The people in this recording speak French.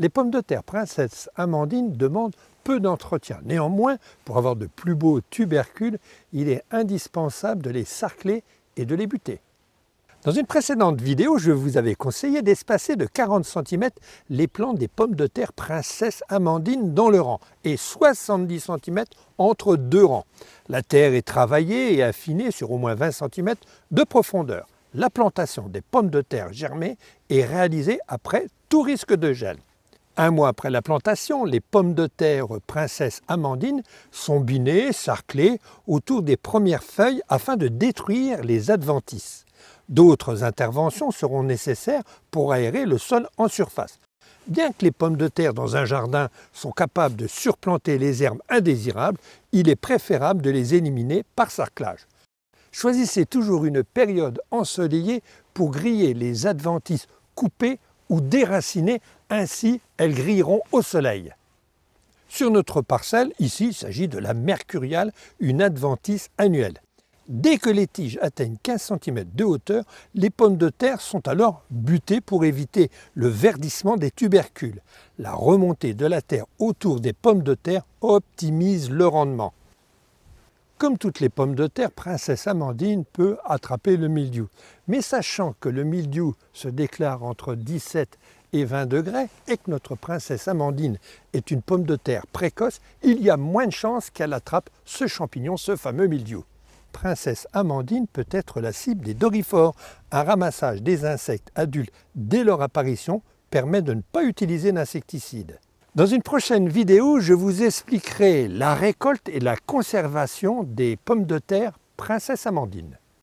Les pommes de terre princesse amandine demandent peu d'entretien. Néanmoins, pour avoir de plus beaux tubercules, il est indispensable de les sarcler et de les buter. Dans une précédente vidéo, je vous avais conseillé d'espacer de 40 cm les plantes des pommes de terre princesse amandine dans le rang et 70 cm entre deux rangs. La terre est travaillée et affinée sur au moins 20 cm de profondeur. La plantation des pommes de terre germées est réalisée après tout risque de gel. Un mois après la plantation, les pommes de terre princesse Amandine sont binées, sarclées autour des premières feuilles afin de détruire les adventices. D'autres interventions seront nécessaires pour aérer le sol en surface. Bien que les pommes de terre dans un jardin sont capables de surplanter les herbes indésirables, il est préférable de les éliminer par sarclage. Choisissez toujours une période ensoleillée pour griller les adventices coupées ou déracinées, ainsi elles grilleront au soleil. Sur notre parcelle, ici, il s'agit de la mercuriale, une adventice annuelle. Dès que les tiges atteignent 15 cm de hauteur, les pommes de terre sont alors butées pour éviter le verdissement des tubercules. La remontée de la terre autour des pommes de terre optimise le rendement. Comme toutes les pommes de terre, Princesse Amandine peut attraper le mildiou. Mais sachant que le mildiou se déclare entre 17 et 20 degrés et que notre Princesse Amandine est une pomme de terre précoce, il y a moins de chances qu'elle attrape ce champignon, ce fameux mildiou. Princesse Amandine peut être la cible des dorifores. Un ramassage des insectes adultes dès leur apparition permet de ne pas utiliser d'insecticide. Dans une prochaine vidéo, je vous expliquerai la récolte et la conservation des pommes de terre Princesse Amandine.